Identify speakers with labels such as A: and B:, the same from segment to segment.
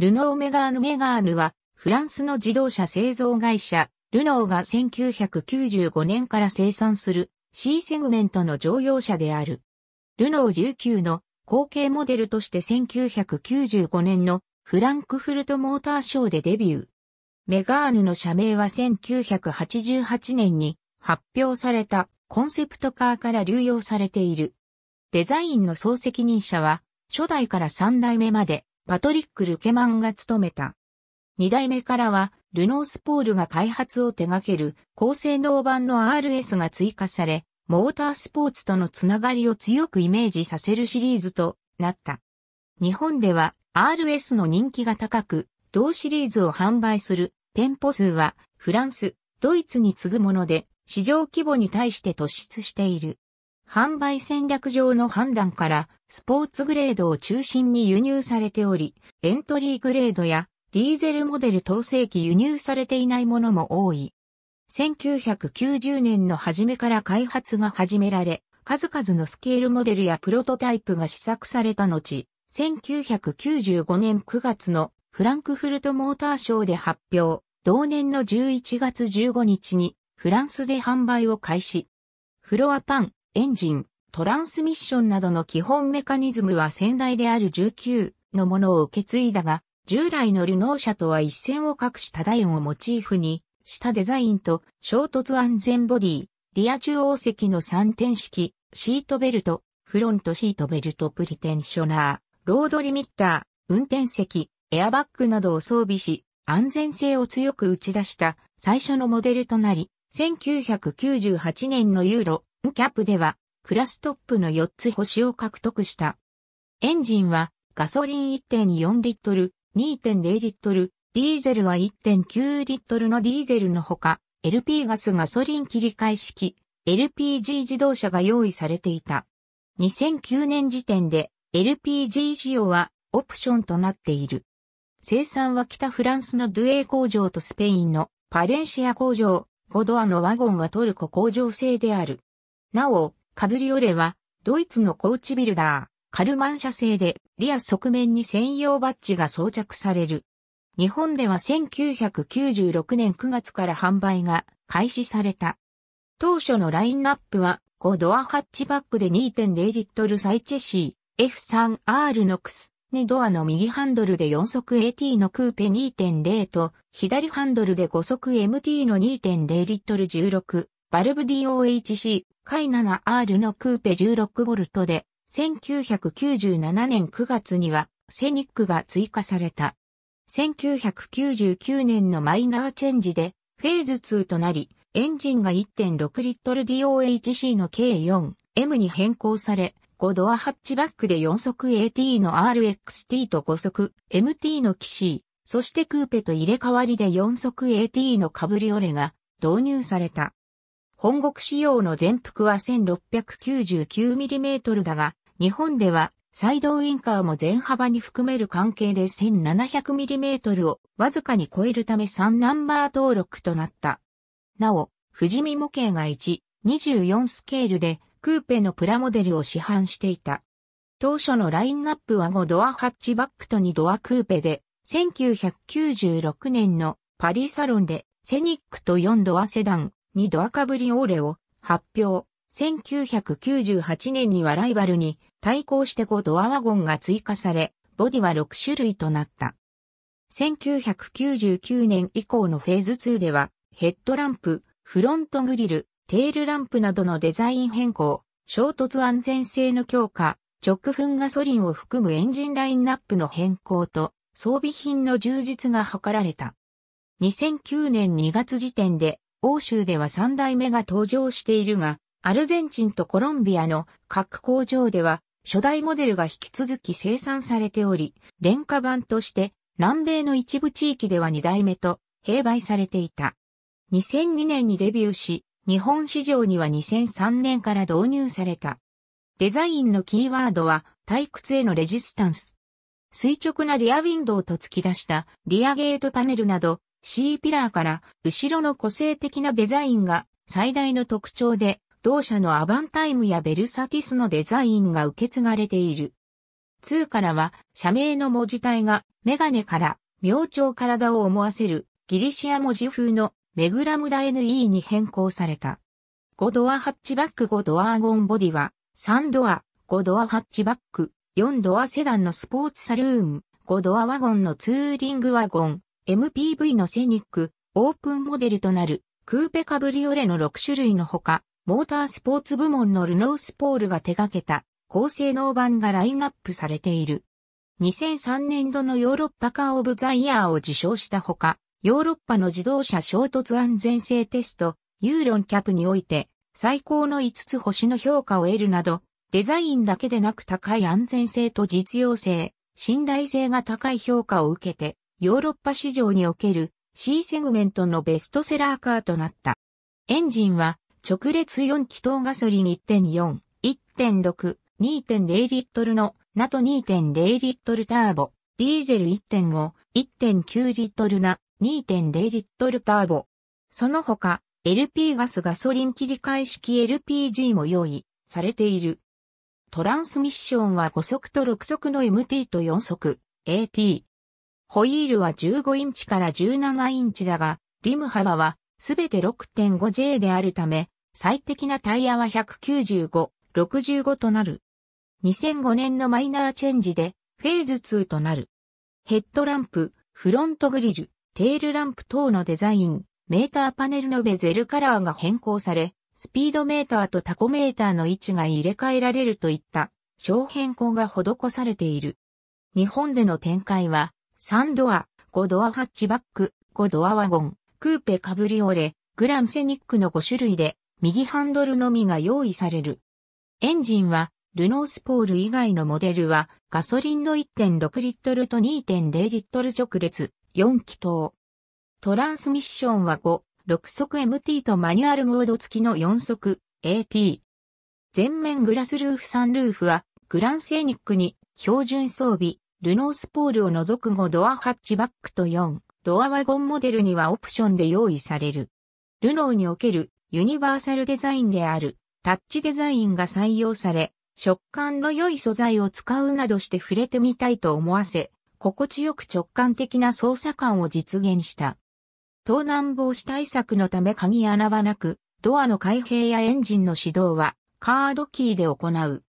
A: ルノーメガーヌメガーヌは、フランスの自動車製造会社、ルノーが1995年から生産する C セグメントの乗用車である。ルノー19の後継モデルとして1995年のフランクフルトモーターショーでデビュー。メガーヌの社名は1988年に発表されたコンセプトカーから流用されている。デザインの総責任者は初代から3代目までパトリック・ルケマンが務めた。二代目からは、ルノースポールが開発を手掛ける高性能版の RS が追加され、モータースポーツとのつながりを強くイメージさせるシリーズとなった。日本では RS の人気が高く、同シリーズを販売する店舗数はフランス、ドイツに次ぐもので、市場規模に対して突出している。販売戦略上の判断から、スポーツグレードを中心に輸入されており、エントリーグレードやディーゼルモデル統制機輸入されていないものも多い。1990年の初めから開発が始められ、数々のスケールモデルやプロトタイプが試作された後、1995年9月のフランクフルトモーターショーで発表、同年の11月15日にフランスで販売を開始。フロアパン、エンジン、トランスミッションなどの基本メカニズムは先代である19のものを受け継いだが、従来のルノー車とは一線を画した楕円をモチーフにしたデザインと衝突安全ボディ、リア中央席の3点式、シートベルト、フロントシートベルトプリテンショナー、ロードリミッター、運転席、エアバッグなどを装備し、安全性を強く打ち出した最初のモデルとなり、1998年のユーロンキャップでは、クラストップの4つ星を獲得した。エンジンは、ガソリン1.4リットル、2.0リットル、ディーゼルは1.9リットルのディーゼルのほか、LP ガスガソリン切り替え式、LPG 自動車が用意されていた。2009年時点で LPG 使用はオプションとなっている。生産は北フランスのドゥエー工場とスペインのパレンシア工場、5ドアのワゴンはトルコ工場製である。なお、カブリオレは、ドイツのコーチビルダー、カルマン社製で、リア側面に専用バッジが装着される。日本では1996年9月から販売が開始された。当初のラインナップは、5ドアハッチバックで2.0リットルサイチェシー、F3R ノックス、2ドアの右ハンドルで4速 AT のクーペ2.0と、左ハンドルで5速 MT の2.0リットル16、バルブ DOHC、カイ 7R のクーペ 16V で、1997年9月にはセニックが追加された。1999年のマイナーチェンジでフェーズ2となり、エンジンが1.6リットル DOHC の K4M に変更され、5ドアハッチバックで4速 AT の RXT と5速 MT のキシー、そしてクーペと入れ替わりで4速 AT のカブリオレが導入された。本国仕様の全幅は 1699mm だが、日本ではサイドウインカーも全幅に含める関係で 1700mm をわずかに超えるため3ナンバー登録となった。なお、富士見模型が1、24スケールでクーペのプラモデルを市販していた。当初のラインナップは5ドアハッチバックと2ドアクーペで、1996年のパリサロンでセニックと4ドアセダン、にドアかぶりオーレを発表。1998年にはライバルに対抗して5ドアワゴンが追加され、ボディは6種類となった。1999年以降のフェーズ2では、ヘッドランプ、フロントグリル、テールランプなどのデザイン変更、衝突安全性の強化、直噴ガソリンを含むエンジンラインナップの変更と装備品の充実が図られた。2009年2月時点で欧州では三代目が登場しているが、アルゼンチンとコロンビアの各工場では初代モデルが引き続き生産されており、廉価版として南米の一部地域では2代目と併売されていた。2002年にデビューし、日本市場には2003年から導入された。デザインのキーワードは退屈へのレジスタンス。垂直なリアウィンドウと突き出したリアゲートパネルなど C ピラーから後ろの個性的なデザインが最大の特徴で、同社のアバンタイムやベルサティスのデザインが受け継がれている。2からは社名の文字体がメガネから明朝体を思わせるギリシア文字風のメグラムダ NE に変更された。5ドアハッチバック5ドアアゴンボディは3ドア、5ドアハッチバック、4ドアセダンのスポーツサルーン、5ドアワゴンのツーリングワゴン、MPV のセニック、オープンモデルとなる、クーペカブリオレの6種類のほか、モータースポーツ部門のルノースポールが手掛けた、高性能版がラインナップされている。2003年度のヨーロッパカーオブザイヤーを受賞したほか、ヨーロッパの自動車衝突安全性テスト、ユーロンキャップにおいて、最高の5つ星の評価を得るなど、デザインだけでなく高い安全性と実用性、信頼性が高い評価を受けて、ヨーロッパ市場における C セグメントのベストセラーカーとなった。エンジンは直列4気筒ガソリン1.4、1.6、2.0リットルの n a t 2.0リットルターボ、ディーゼル1.5、1.9リットルな2.0リットルターボ。その他、LP ガスガソリン切り替え式 LPG も用意されている。トランスミッションは5速と6速の MT と4速、AT、ホイールは15インチから17インチだが、リム幅はすべて 6.5J であるため、最適なタイヤは195、65となる。2005年のマイナーチェンジでフェーズ2となる。ヘッドランプ、フロントグリル、テールランプ等のデザイン、メーターパネルのベゼルカラーが変更され、スピードメーターとタコメーターの位置が入れ替えられるといった、小変更が施されている。日本での展開は、3ドア、5ドアハッチバック、5ドアワゴン、クーペカブリオレ、グランセニックの5種類で、右ハンドルのみが用意される。エンジンは、ルノースポール以外のモデルは、ガソリンの1.6リットルと2.0リットル直列、4気筒。トランスミッションは5、6速 MT とマニュアルモード付きの4速 AT。前面グラスルーフサンルーフは、グランセニックに標準装備、ルノースポールを除く後ドアハッチバックと4ドアワゴンモデルにはオプションで用意される。ルノーにおけるユニバーサルデザインであるタッチデザインが採用され、食感の良い素材を使うなどして触れてみたいと思わせ、心地よく直感的な操作感を実現した。盗難防止対策のため鍵穴はなく、ドアの開閉やエンジンの始動はカードキーで行う。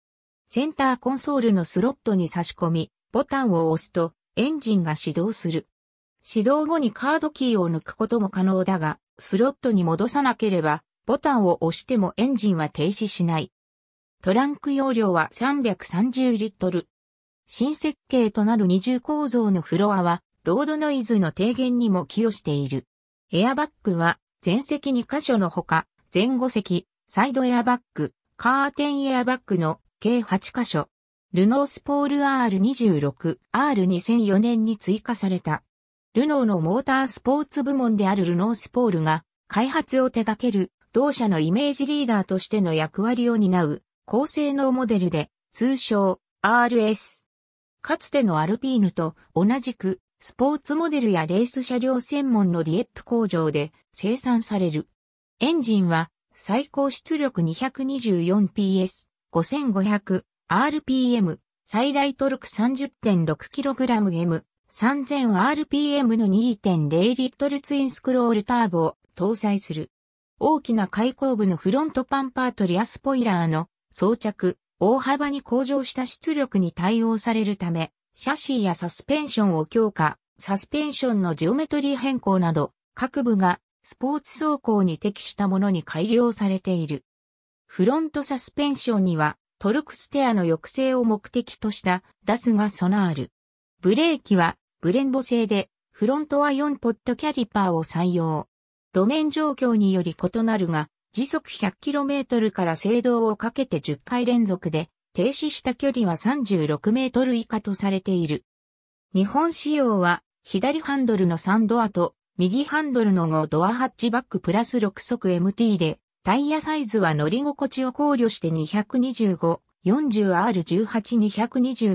A: センターコンソールのスロットに差し込み、ボタンを押すとエンジンが始動する。始動後にカードキーを抜くことも可能だが、スロットに戻さなければ、ボタンを押してもエンジンは停止しない。トランク容量は330リットル。新設計となる二重構造のフロアは、ロードノイズの低減にも寄与している。エアバッグは、前席2箇所のほか、前後席、サイドエアバッグ、カーテンエアバッグの計8箇所、ルノースポール R26、R2004 年に追加された。ルノーのモータースポーツ部門であるルノースポールが開発を手掛ける同社のイメージリーダーとしての役割を担う高性能モデルで通称 RS。かつてのアルピーヌと同じくスポーツモデルやレース車両専門のディエップ工場で生産される。エンジンは最高出力 224PS、5500 RPM、最大トルク 30.6kgM、3000rpm の2.0リットルツインスクロールターボを搭載する。大きな開口部のフロントパンパートリアスポイラーの装着、大幅に向上した出力に対応されるため、シャシーやサスペンションを強化、サスペンションのジオメトリー変更など、各部がスポーツ走行に適したものに改良されている。フロントサスペンションにはトルクステアの抑制を目的としたダスが備わる。ブレーキはブレンボ製で、フロントは4ポットキャリパーを採用。路面状況により異なるが、時速 100km から制動をかけて10回連続で、停止した距離は36メートル以下とされている。日本仕様は、左ハンドルの3ドアと、右ハンドルの5ドアハッチバックプラス6速 MT で、タイヤサイズは乗り心地を考慮して 225R、40R18、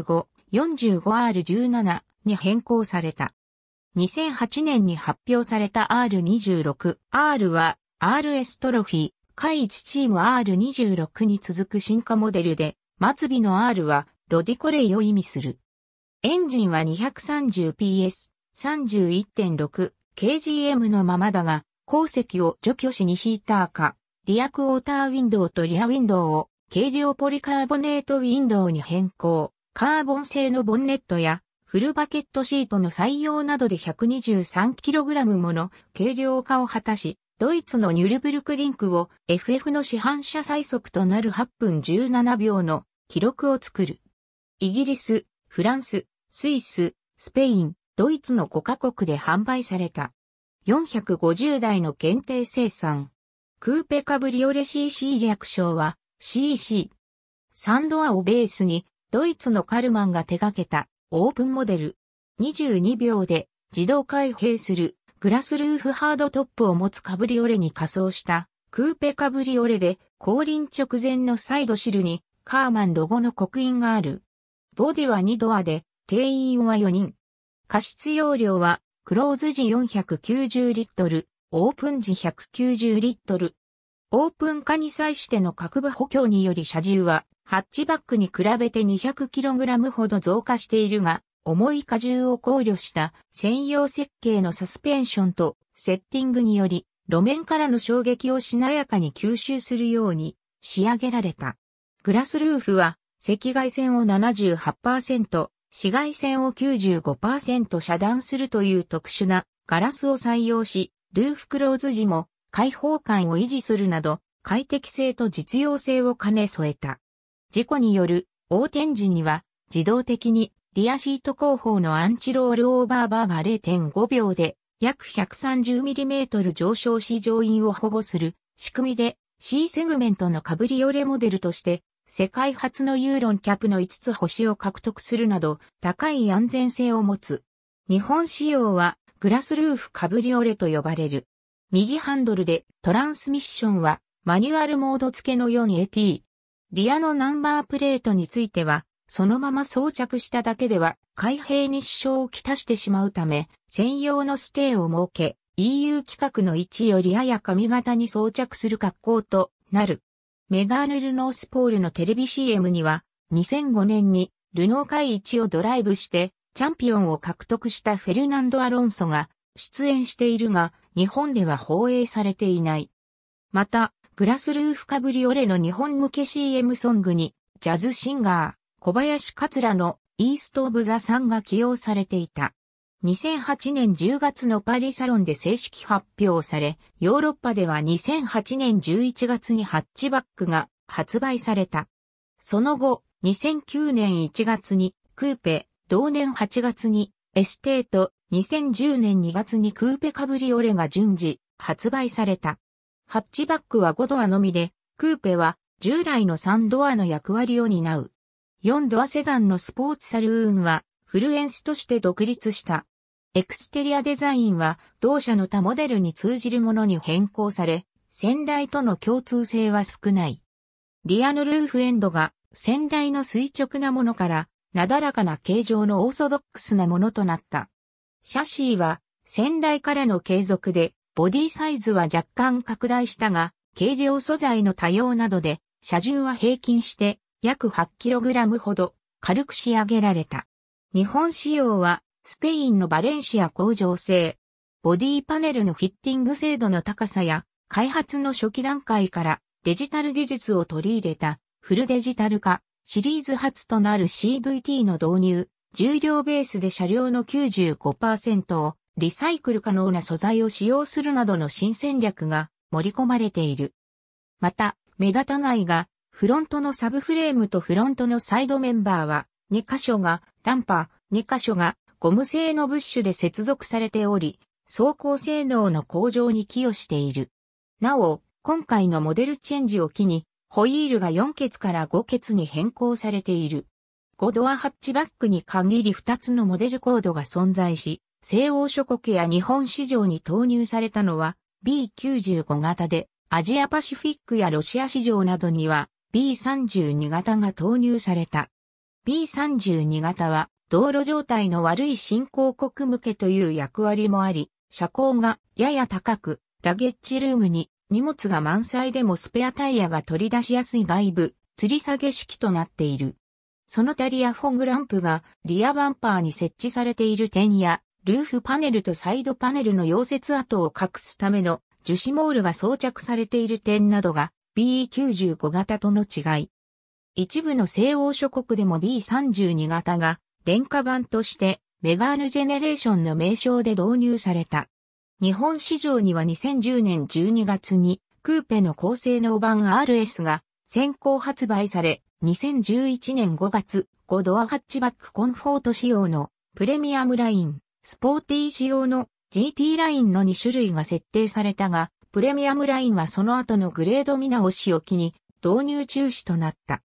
A: 225、45R17 に変更された。2008年に発表された R26、R は RS トロフィー、海一チーム R26 に続く進化モデルで、末尾の R はロディコレイを意味する。エンジンは 230PS、31.6kgm のままだが、鉱石を除去しにシーター化、リアクォーターウィンドウとリアウィンドウを軽量ポリカーボネートウィンドウに変更。カーボン製のボンネットやフルバケットシートの採用などで 123kg もの軽量化を果たし、ドイツのニュルブルクリンクを FF の市販車最速となる8分17秒の記録を作る。イギリス、フランス、スイス、スペイン、ドイツの5カ国で販売された。450台の限定生産。クーペカブリオレ CC 略称は CC。サンドアをベースにドイツのカルマンが手掛けたオープンモデル。22秒で自動開閉するグラスルーフハードトップを持つカブリオレに仮装したクーペカブリオレで降臨直前のサイドシルにカーマンロゴの刻印がある。ボディは2ドアで定員は4人。加湿容量はクローズ時490リットル、オープン時190リットル。オープン化に際しての各部補強により車重は、ハッチバックに比べて 200kg ほど増加しているが、重い荷重を考慮した専用設計のサスペンションとセッティングにより、路面からの衝撃をしなやかに吸収するように仕上げられた。グラスルーフは赤外線を78%、紫外線を95%遮断するという特殊なガラスを採用し、ルーフクローズ時も開放感を維持するなど快適性と実用性を兼ね添えた。事故による横転時には自動的にリアシート後方のアンチロールオーバーバーが0.5秒で約 130mm 上昇し乗員を保護する仕組みで C セグメントのカブリオレモデルとして世界初のユーロンキャップの5つ星を獲得するなど高い安全性を持つ。日本仕様はグラスルーフカブリオレと呼ばれる。右ハンドルでトランスミッションはマニュアルモード付けのように AT。リアのナンバープレートについては、そのまま装着しただけでは開閉に支障をきたしてしまうため、専用のステーを設け、EU 規格の位置よりやや髪型に装着する格好となる。メガーヌ・ルノースポールのテレビ CM には、2005年にルノー会一をドライブしてチャンピオンを獲得したフェルナンド・アロンソが出演しているが、日本では放映されていない。また、グラスルーフカブリオレの日本向け CM ソングに、ジャズシンガー、小林桂のイースト・オブ・ザ・サンが起用されていた。2008年10月のパリサロンで正式発表され、ヨーロッパでは2008年11月にハッチバックが発売された。その後、2009年1月にクーペ、同年8月にエステート、2010年2月にクーペカブリオレが順次発売された。ハッチバックは5ドアのみで、クーペは従来の3ドアの役割を担う。4ドアセダンのスポーツサルーンはフルエンスとして独立した。エクステリアデザインは同社の他モデルに通じるものに変更され、先代との共通性は少ない。リアのルーフエンドが先代の垂直なものからなだらかな形状のオーソドックスなものとなった。シャシーは、先代からの継続で、ボディサイズは若干拡大したが、軽量素材の多様などで、車重は平均して約 8kg ほど軽く仕上げられた。日本仕様はスペインのバレンシア工場製。ボディパネルのフィッティング精度の高さや開発の初期段階からデジタル技術を取り入れたフルデジタル化、シリーズ初となる CVT の導入、重量ベースで車両の95%をリサイクル可能な素材を使用するなどの新戦略が盛り込まれている。また、目立たないが、フロントのサブフレームとフロントのサイドメンバーは、2箇所がダンパー、2箇所がゴム製のブッシュで接続されており、走行性能の向上に寄与している。なお、今回のモデルチェンジを機に、ホイールが4ケツから5ケツに変更されている。5ドアハッチバックに限り2つのモデルコードが存在し、西欧諸国や日本市場に投入されたのは B95 型で、アジアパシフィックやロシア市場などには B32 型が投入された。B32 型は道路状態の悪い新興国向けという役割もあり、車高がやや高く、ラゲッジルームに荷物が満載でもスペアタイヤが取り出しやすい外部、吊り下げ式となっている。そのタリアフォグランプがリアバンパーに設置されている点や、ルーフパネルとサイドパネルの溶接跡を隠すための樹脂モールが装着されている点などが BE95 型との違い。一部の西欧諸国でも B32 型が廉価版としてメガーヌジェネレーションの名称で導入された。日本市場には2010年12月にクーペの高性能版 RS が先行発売され、2011年5月、5ドアハッチバックコンフォート仕様のプレミアムライン、スポーティー仕様の GT ラインの2種類が設定されたが、プレミアムラインはその後のグレード見直しを機に導入中止となった。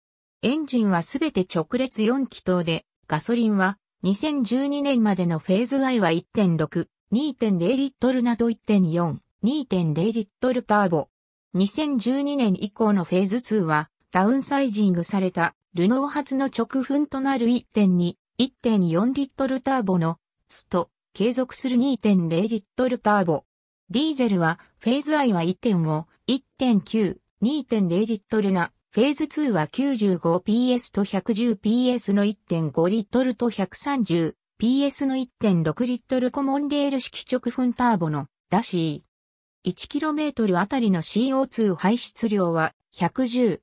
A: エンジンはすべて直列4気筒で、ガソリンは2012年までのフェーズ I は1.6、2.0リットルなど1.4、2.0リットルターボ。2012年以降のフェーズ2は、ダウンサイジングされた、ルノー発の直噴となる1.2、1.4リットルターボの、スと、継続する2.0リットルターボ。ディーゼルは、フェーズ I は1.5、1.9、2.0リットルな、フェーズ2は 95PS と 110PS の1.5リットルと1 3 0 PS の1.6リットルコモンデール式直噴ターボのダシー。1km あたりの CO2 排出量は 110PS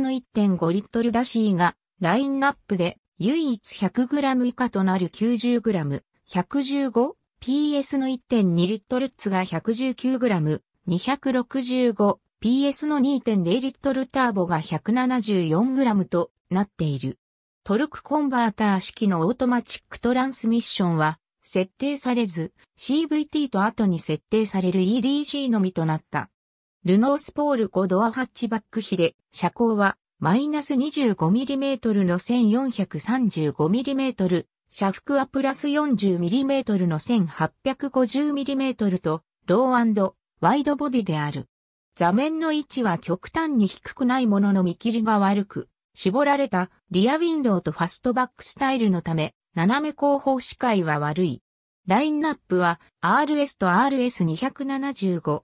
A: の1.5リットルダシーがラインナップで唯一 100g 以下となる 90g、115PS の1.2リットルッツが 119g、265PS の2.0リットルターボが 174g となっている。トルクコンバーター式のオートマチックトランスミッションは設定されず CVT と後に設定される EDG のみとなった。ルノースポール5ドアハッチバック比で車高はマイナス 25mm の 1435mm、車幅はプラス 40mm の 1850mm とローワイドボディである。座面の位置は極端に低くないものの見切りが悪く、絞られたリアウィンドウとファストバックスタイルのため、斜め後方視界は悪い。ラインナップは RS と RS275。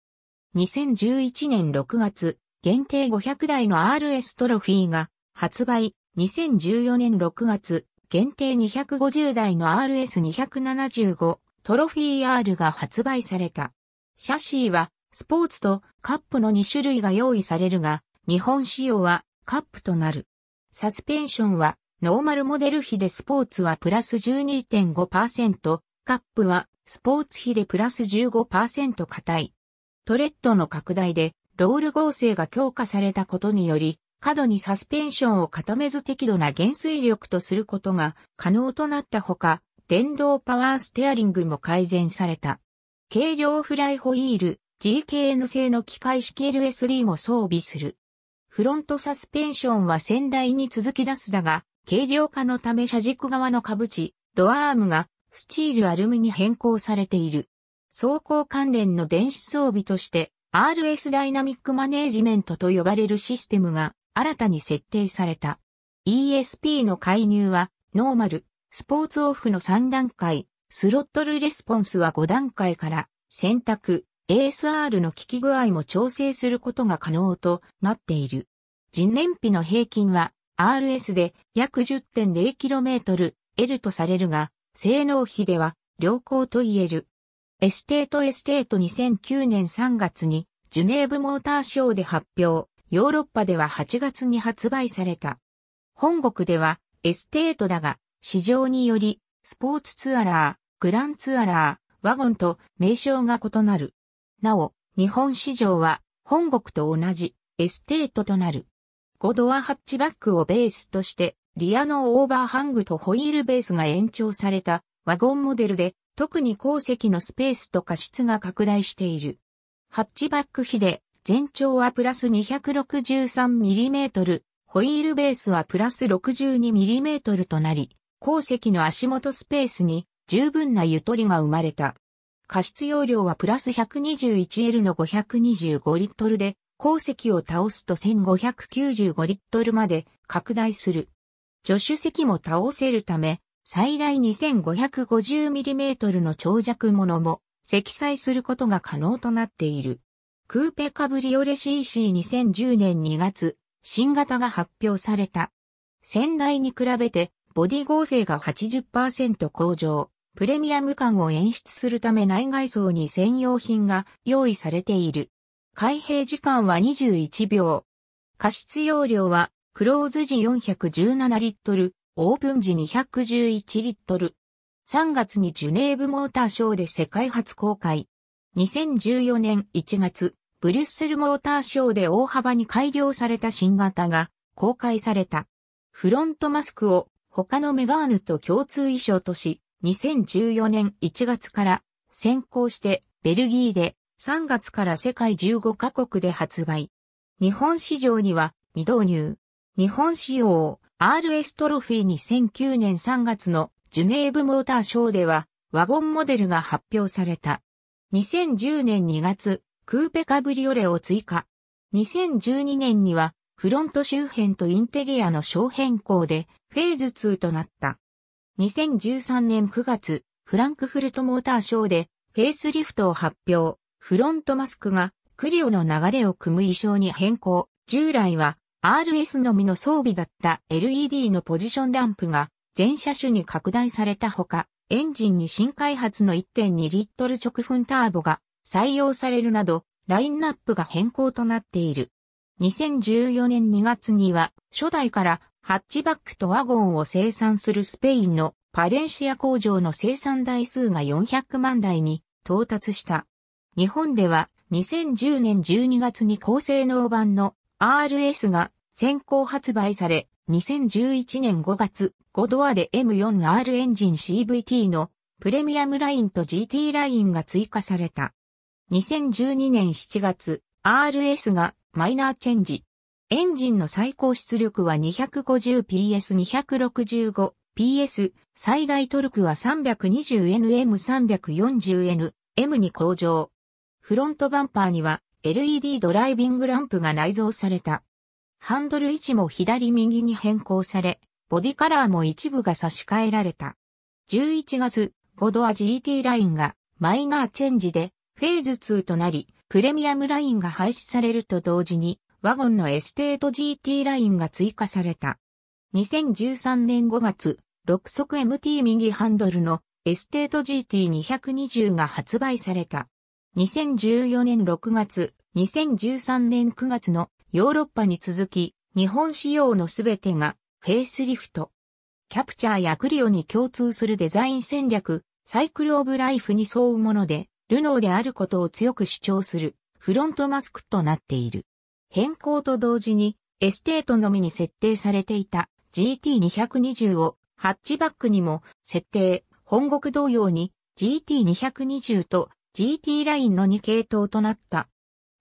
A: 2011年6月、限定500台の RS トロフィーが発売。2014年6月、限定250台の RS275 トロフィー R が発売された。シャシーはスポーツとカップの2種類が用意されるが、日本仕様はカップとなる。サスペンションは、ノーマルモデル比でスポーツはプラス12.5%、カップはスポーツ比でプラス15%硬い。トレッドの拡大で、ロール合成が強化されたことにより、過度にサスペンションを固めず適度な減衰力とすることが可能となったほか、電動パワーステアリングも改善された。軽量フライホイール、GKN 製の機械式 LSD も装備する。フロントサスペンションは先代に続き出すだが、軽量化のため車軸側の株地、ロアームがスチールアルミに変更されている。走行関連の電子装備として RS ダイナミックマネージメントと呼ばれるシステムが新たに設定された。ESP の介入はノーマル、スポーツオフの3段階、スロットルレスポンスは5段階から選択、ASR の効き具合も調整することが可能となっている。人燃費の平均は RS で約 10.0km L とされるが、性能比では良好と言える。エステートエステート2009年3月にジュネーブモーターショーで発表、ヨーロッパでは8月に発売された。本国ではエステートだが、市場によりスポーツツアラー、グランツアラー、ワゴンと名称が異なる。なお、日本市場は本国と同じエステートとなる。5ドアハッチバックをベースとして、リアのオーバーハングとホイールベースが延長されたワゴンモデルで、特に後席のスペースと加湿が拡大している。ハッチバック比で、全長はプラス 263mm、ホイールベースはプラス 62mm となり、後席の足元スペースに十分なゆとりが生まれた。加湿容量はプラス 121L の525リットルで、鉱石を倒すと1595リットルまで拡大する。助手席も倒せるため、最大2 5 5 0トルの長尺ものも積載することが可能となっている。クーペカブリオレ CC2010 年2月、新型が発表された。先代に比べてボディ合成が80%向上、プレミアム感を演出するため内外装に専用品が用意されている。開閉時間は21秒。加湿容量は、クローズ時417リットル、オープン時211リットル。3月にジュネーブモーターショーで世界初公開。2014年1月、ブリュッセルモーターショーで大幅に改良された新型が公開された。フロントマスクを他のメガーヌと共通衣装とし、2014年1月から先行してベルギーで3月から世界15カ国で発売。日本市場には未導入。日本仕様 RS トロフィー2009年3月のジュネーブモーターショーではワゴンモデルが発表された。2010年2月、クーペカブリオレを追加。2012年にはフロント周辺とインテリアの小変更でフェーズ2となった。2013年9月、フランクフルトモーターショーでフェイスリフトを発表。フロントマスクがクリオの流れを組む衣装に変更。従来は RS のみの装備だった LED のポジションランプが全車種に拡大されたほか、エンジンに新開発の1.2リットル直噴ターボが採用されるなど、ラインナップが変更となっている。2014年2月には、初代からハッチバックとワゴンを生産するスペインのパレンシア工場の生産台数が400万台に到達した。日本では2010年12月に高性能版の RS が先行発売され、2011年5月、5ドアで M4R エンジン CVT のプレミアムラインと GT ラインが追加された。2012年7月、RS がマイナーチェンジ。エンジンの最高出力は 250PS265PS、最大トルクは 320NM340N、M に向上。フロントバンパーには LED ドライビングランプが内蔵された。ハンドル位置も左右に変更され、ボディカラーも一部が差し替えられた。11月、5ドア GT ラインがマイナーチェンジでフェーズ2となり、プレミアムラインが廃止されると同時に、ワゴンのエステート GT ラインが追加された。2013年5月、6速 MT 右ハンドルのエステート GT220 が発売された。2014年6月、2013年9月のヨーロッパに続き、日本仕様のすべてがフェイスリフト。キャプチャーやクリオに共通するデザイン戦略、サイクルオブライフに沿うもので、ルノーであることを強く主張するフロントマスクとなっている。変更と同時に、エステートのみに設定されていた GT220 をハッチバックにも設定、本国同様に GT220 と GT ラインの2系統となった。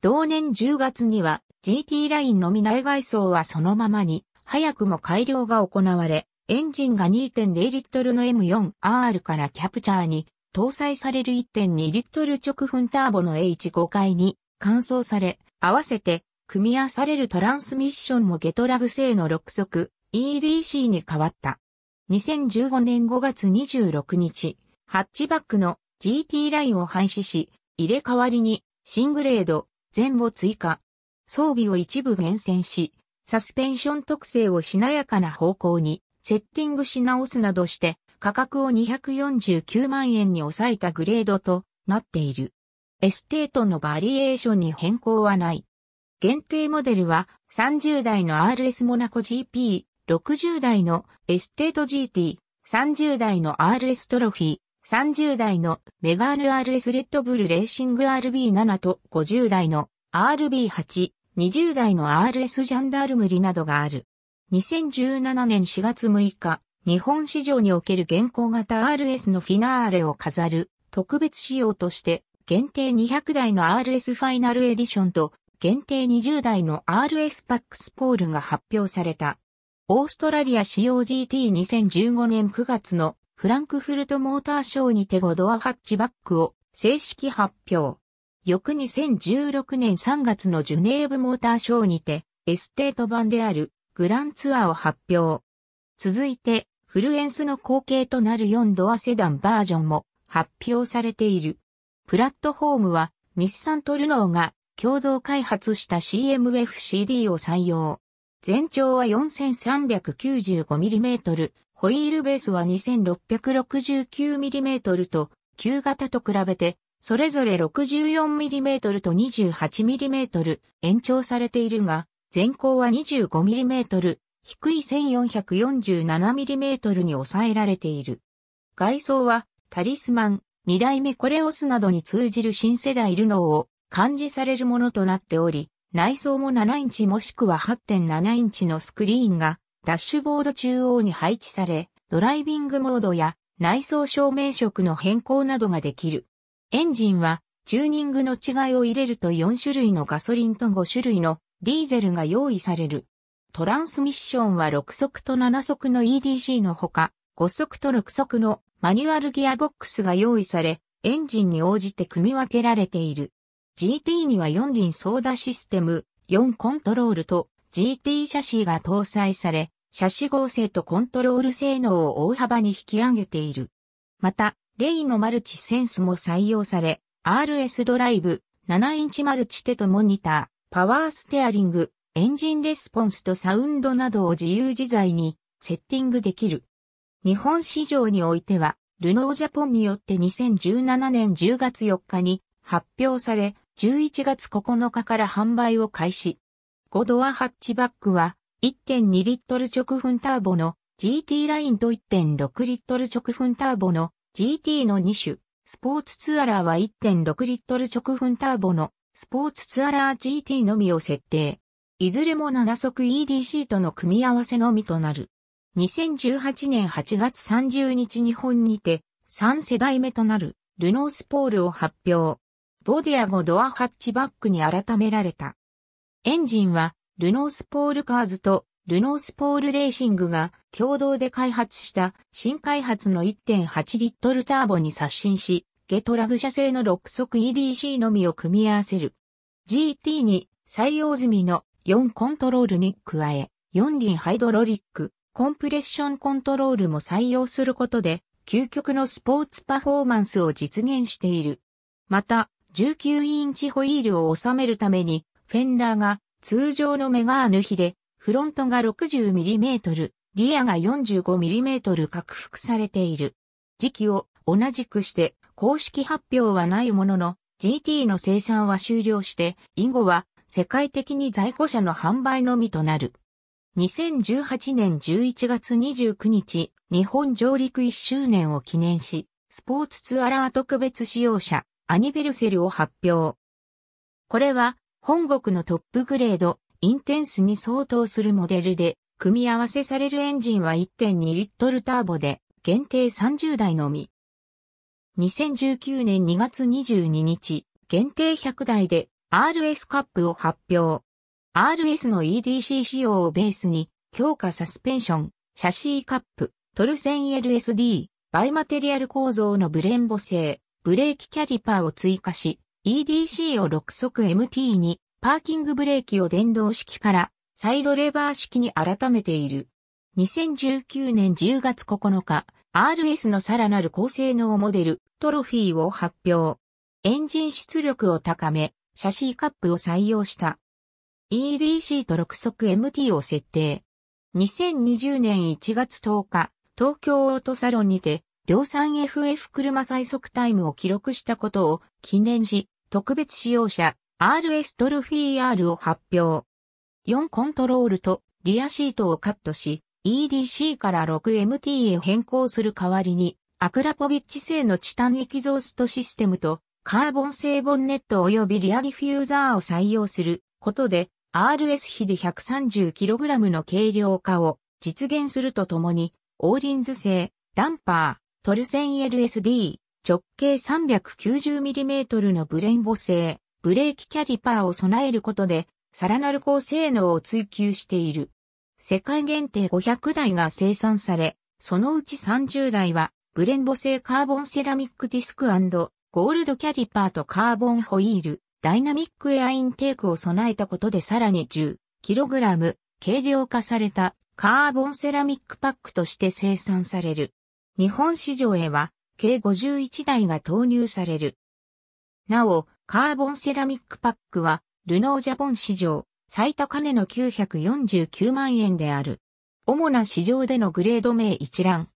A: 同年10月には GT ラインのみ内外装はそのままに、早くも改良が行われ、エンジンが2.0リットルの M4R からキャプチャーに搭載される1.2リットル直噴ターボの H5 回に換装され、合わせて組み合わされるトランスミッションもゲトラグ製の6速 EDC に変わった。2015年5月26日、ハッチバックの GT ラインを廃止し、入れ替わりに、新グレード、全を追加。装備を一部厳選し、サスペンション特性をしなやかな方向に、セッティングし直すなどして、価格を249万円に抑えたグレードとなっている。エステートのバリエーションに変更はない。限定モデルは30代の RS モナコ GP、60代のエステート GT、30代の RS トロフィー、30代のメガール RS レッドブルレーシング RB7 と50代の RB8、20代の RS ジャンダルムリなどがある。2017年4月6日、日本市場における現行型 RS のフィナーレを飾る特別仕様として限定200台の RS ファイナルエディションと限定20台の RS パックスポールが発表された。オーストラリア仕様 GT2015 年9月のフランクフルトモーターショーにて5ドアハッチバックを正式発表。翌2016年3月のジュネーブモーターショーにてエステート版であるグランツアーを発表。続いてフルエンスの後継となる4ドアセダンバージョンも発表されている。プラットフォームは日産トルノーが共同開発した CMF-CD を採用。全長は 4395mm、ホイールベースは 2669mm と旧型と比べて、それぞれ 64mm と 28mm 延長されているが、前高は 25mm、低い 1447mm に抑えられている。外装はタリスマン、二代目コレオスなどに通じる新世代ルノーを感じされるものとなっており、内装も7インチもしくは8.7インチのスクリーンがダッシュボード中央に配置され、ドライビングモードや内装照明色の変更などができる。エンジンはチューニングの違いを入れると4種類のガソリンと5種類のディーゼルが用意される。トランスミッションは6速と7速の EDC のほか、5速と6速のマニュアルギアボックスが用意され、エンジンに応じて組み分けられている。GT には4輪操舵システム、4コントロールと GT シャシーが搭載され、車種合成とコントロール性能を大幅に引き上げている。また、レイのマルチセンスも採用され、RS ドライブ、7インチマルチテとモニター、パワーステアリング、エンジンレスポンスとサウンドなどを自由自在にセッティングできる。日本市場においては、ルノージャポンによって2017年10月4日に発表され、11月9日から販売を開始。5ドアハッチバックは1.2リットル直噴ターボの GT ラインと1.6リットル直噴ターボの GT の2種。スポーツツアラーは1.6リットル直噴ターボのスポーツツアラー GT のみを設定。いずれも7速 EDC との組み合わせのみとなる。2018年8月30日日本にて3世代目となるルノースポールを発表。ボディア5ドアハッチバックに改められた。エンジンはルノースポールカーズとルノースポールレーシングが共同で開発した新開発の1.8リットルターボに刷新し、ゲトラグ社製の6速 EDC のみを組み合わせる。GT に採用済みの4コントロールに加え、4輪ハイドロリック、コンプレッションコントロールも採用することで、究極のスポーツパフォーマンスを実現している。また、19インチホイールを収めるために、フェンダーが通常のメガーヌ比で、フロントが 60mm、リアが 45mm 拡幅されている。時期を同じくして公式発表はないものの GT の生産は終了して以後は世界的に在庫車の販売のみとなる。2018年11月29日、日本上陸1周年を記念し、スポーツツアラー特別使用車、アニベルセルを発表。これは本国のトップグレード、インテンスに相当するモデルで、組み合わせされるエンジンは1.2リットルターボで、限定30台のみ。2019年2月22日、限定100台で RS カップを発表。RS の EDC 仕様をベースに、強化サスペンション、シャシーカップ、トルセン LSD、バイマテリアル構造のブレンボ製、ブレーキキャリパーを追加し、EDC を6速 MT に、パーキングブレーキを電動式からサイドレバー式に改めている。2019年10月9日、RS のさらなる高性能モデル、トロフィーを発表。エンジン出力を高め、シャシーカップを採用した。EDC と6速 MT を設定。2020年1月10日、東京オートサロンにて、量産 FF 車最速タイムを記録したことを記念し、特別使用車 RS トルフィー R を発表。4コントロールとリアシートをカットし、EDC から 6MT へ変更する代わりに、アクラポビッチ製のチタンエキゾーストシステムと、カーボン製ボンネット及びリアディフューザーを採用することで、RS 比で 130kg の軽量化を実現するとともに、オーリンズ製、ダンパー、トルセン LSD、直径 390mm のブレンボ製、ブレーキキャリパーを備えることで、さらなる高性能を追求している。世界限定500台が生産され、そのうち30台は、ブレンボ製カーボンセラミックディスクゴールドキャリパーとカーボンホイール、ダイナミックエアインテークを備えたことでさらに 10kg 軽量化されたカーボンセラミックパックとして生産される。日本市場へは計51台が投入される。なお、カーボンセラミックパックは、ルノージャポン市場、最高値の949万円である。主な市場でのグレード名一覧。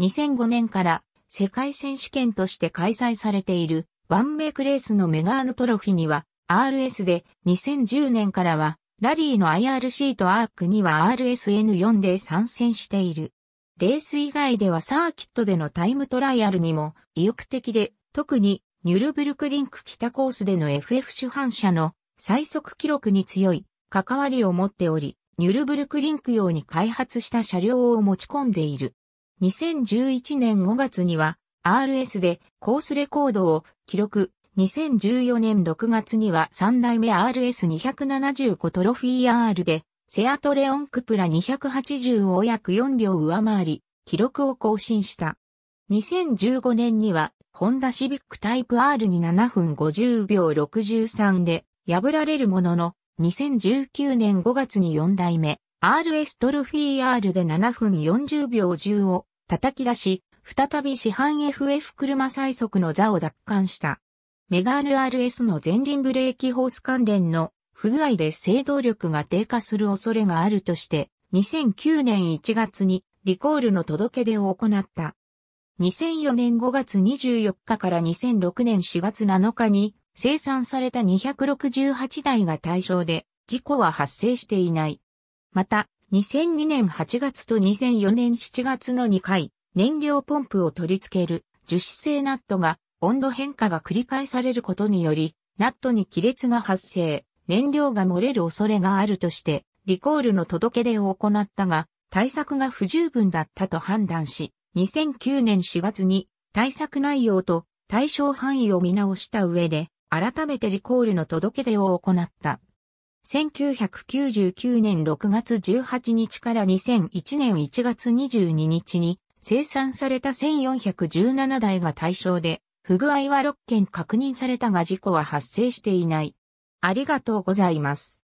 A: 2005年から世界選手権として開催されているワンメイクレースのメガーヌトロフィには RS で2010年からはラリーの IRC とアークには RSN4 で参戦している。レース以外ではサーキットでのタイムトライアルにも意欲的で、特にニュルブルクリンク北コースでの FF 主犯者の最速記録に強い関わりを持っており、ニュルブルクリンク用に開発した車両を持ち込んでいる。2011年5月には RS でコースレコードを記録。2014年6月には3代目 RS275 トロフィー R でセアトレオンクプラ280を約4秒上回り、記録を更新した。2015年には、ホンダシビックタイプ R に7分50秒63で破られるものの、2019年5月に4代目 RS トロフィー R で7分40秒10を叩き出し、再び市販 FF 車最速の座を奪還した。メガール RS の前輪ブレーキホース関連の不具合で制動力が低下する恐れがあるとして、2009年1月にリコールの届け出を行った。2004年5月24日から2006年4月7日に生産された268台が対象で事故は発生していない。また、2002年8月と2004年7月の2回、燃料ポンプを取り付ける樹脂製ナットが温度変化が繰り返されることにより、ナットに亀裂が発生。燃料が漏れる恐れがあるとして、リコールの届け出を行ったが、対策が不十分だったと判断し、2009年4月に対策内容と対象範囲を見直した上で、改めてリコールの届け出を行った。1999年6月18日から2001年1月22日に生産された1417台が対象で、不具合は6件確認されたが事故は発生していない。ありがとうございます。